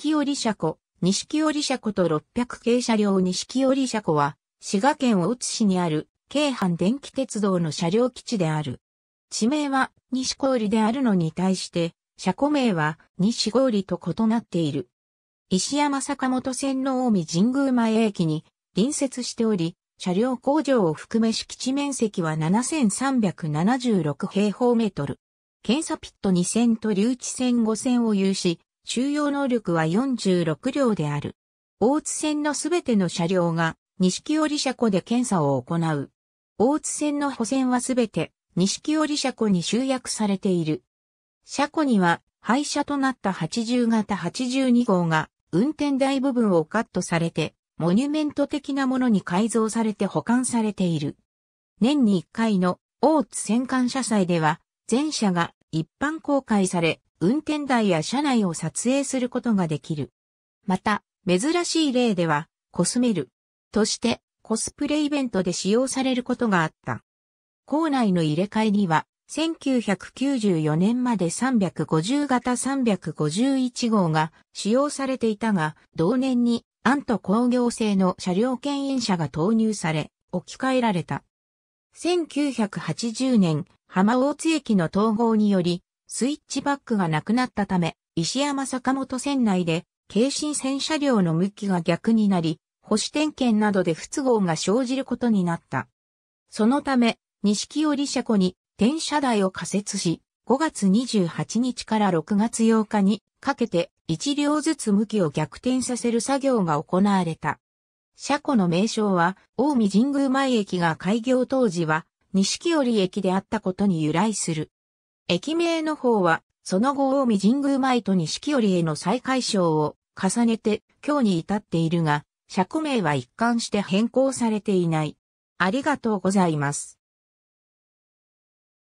木織車庫、西織車庫と600系車両西織車庫は、滋賀県大津市にある、京阪電気鉄道の車両基地である。地名は、西小織であるのに対して、車庫名は、西小織と異なっている。石山坂本線の近江神宮前駅に、隣接しており、車両工場を含め敷地面積は7376平方メートル。検査ピット2線と留置線5線を有し、収容能力は46両である。大津線のすべての車両が西織車庫で検査を行う。大津線の補線はすべて西織車庫に集約されている。車庫には廃車となった80型82号が運転台部分をカットされてモニュメント的なものに改造されて保管されている。年に1回の大津戦艦車祭では全車が一般公開され運転台や車内を撮影することができる。また、珍しい例では、コスメルとしてコスプレイベントで使用されることがあった。校内の入れ替えには、1994年まで350型351号が使用されていたが、同年にアント工業製の車両牽引車が投入され、置き換えられた。1980年、浜大津駅の統合により、スイッチバックがなくなったため、石山坂本線内で、軽心線車両の向きが逆になり、保守点検などで不都合が生じることになった。そのため、西木織車庫に転車台を仮設し、5月28日から6月8日にかけて1両ずつ向きを逆転させる作業が行われた。車庫の名称は、大見神宮前駅が開業当時は、西木織駅であったことに由来する。駅名の方は、その後近江神宮前と季織への再改称を重ねて今日に至っているが、釈名は一貫して変更されていない。ありがとうございます。